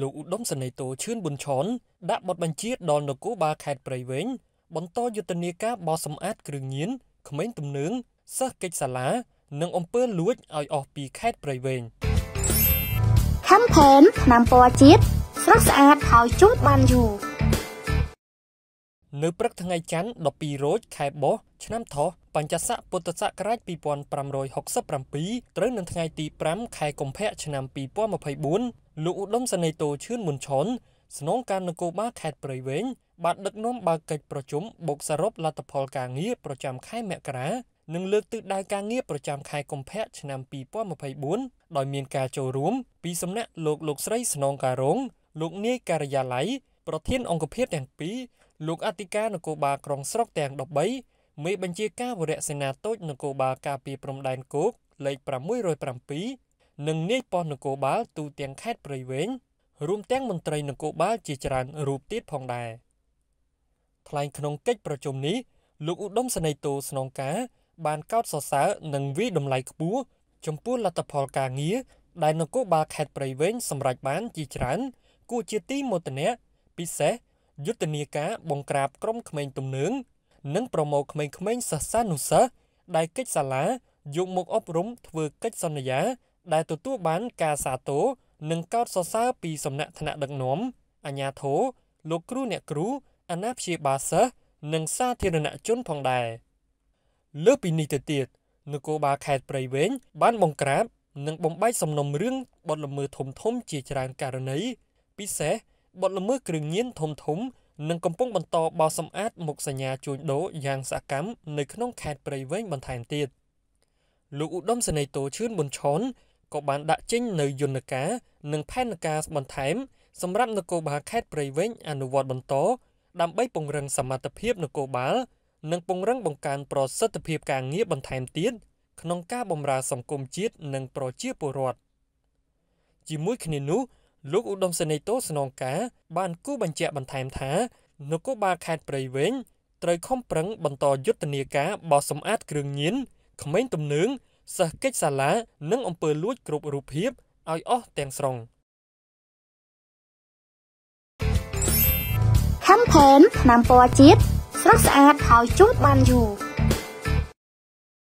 លោកឧត្តមសេនីយ៍តូឈឿនប៊ុនឆនដាក់បទបញ្ជាដល់នគរបាលខេត្តព្រៃវែងបន្តយុទ្ធនាការបោសសម្អាតគ្រឿងញៀនក្មេងទំនើងសិស្សកិច្ចសាលានិងអំពើលួចឲ្យអស់ពីខេត្តព្រៃវែងខំផែនឆ្នាំពណ៌ជាតិស្រស់ស្អាតហើយជូតបានយូរនៅព្រឹកថ្ងៃច័ន្ទ12រោចខែបុស្សឆ្នាំថោះបញ្ញស័កពុទ្ធសករាជ2567ត្រូវនឹងថ្ងៃទី5ខែកុម្ភៈឆ្នាំ2024លោកឧត្តមសេនីយ៍តូឈឿនមុនឆុនស្នងការនគរបាលខេត្តព្រៃវែងបានដឹកនាំបើកកិច្ចប្រជុំបូកសរុបលទ្ធផលការងារប្រចាំខែ មករានិងលើកទិសដៅការងារប្រចាំខែកុម្ភៈឆ្នាំ2024ដោយមានការចូលរួមពីសំណាក់លោកលោកស្រីស្នងការរង លោកនាយការិយាល័យប្រធានអង្គភិបទាំងពីរលោកអធិការនគរបាលក្រុងស្រុកទាំង13មេបញ្ជាការវរៈសេនាតូចនគរបាលការពីព្រំដែនគោកលេខ607និងនាយប៉ុស្តិ៍នគរបាលទូទាំងខេត្តព្រៃវែងរួមទាំងមន្ត្រីនគរបាលជាច្រើនរូបទៀតផងដែរថ្លែងក្នុងកិច្ចប្រជុំនេះលោកឧត្តមសេនីយ៍តូស្នងការ បានកោតសរសើរនិងវិតម្លៃខ្ពស់ចំពោះលទ្ធផលការងារដែលនគរបាលខេត្តព្រៃវែងសម្រេចបាន ជាច្រើនគួរជាទីមោទនៈពិសេសយុទ្ធនាការបង្ក្រាបក្រុមក្មេងទំនើងនិងប្រមូលក្មេងៗសិស្សានុសិស្សដែលកិច្ចសាលាយកមក អប់រំធ្វើកិច្ចសន្យា ដែលទទួលបានការសាទរនិងកោតសរសើរពី សំណាក់ថ្នាក់ដឹកនាំអាជ្ញាធរលោកគ្រូអ្នកគ្រូអាណាព្យាបាលសិស្សនិងសាធារណជនផងដែរលើពីនេះទៅទៀតនគរបាលខេត្តព្រៃវែងបានបង្ក្រាបនិងបំបែកសំណុំរឿងបទល្មើសធំធំជាច្រើនករណីពិសេសបទល្មើសគ្រឿងញៀនធំធំនិងកំពុងបន្តបោសសម្អាតមុខសញ្ញាជួញដូរយ៉ាងសកម្មនៅក្នុង ខេត្តព្រៃវែងបន្ថែមទៀតលោកឧត្តមសេនីយ៍តូឈឿនប៊ុនឆុនក៏បានដាក់ចេញនូវយន្តការនិង ផែនការបន្ថែម សម្រាប់នគរបាលខេត្តព្រៃវែងអនុវត្តបន្តដើម្បីពង្រឹងសមត្ថភាពនគរបាល និងពង្រឹងបង្កើនប្រសិទ្ធភាពការងារបន្ថែមទៀតក្នុងការបម្រើសង្គមជាតិនិង ប្រជាពលរដ្ឋជាមួយគ្នានោះលោកឧត្តមសេនីយ៍តូស្នងការបានគូបញ្ជាក់បន្ថែមថានគរបាលខេត្តព្រៃវែងត្រូវខំប្រឹងបន្តយុទ្ធនាការបោសសម្អាត គ្រឿងញៀនក្មេងទំនើងសិស្សកិច្ចសាលានិងអំពើលួច គ្រប់រូបភាពឲ្យអស់ទាំងស្រុង Campaign ឆ្នាំពណ៌ជាតិស្រស់ស្អាតហើយជូតបានយូរ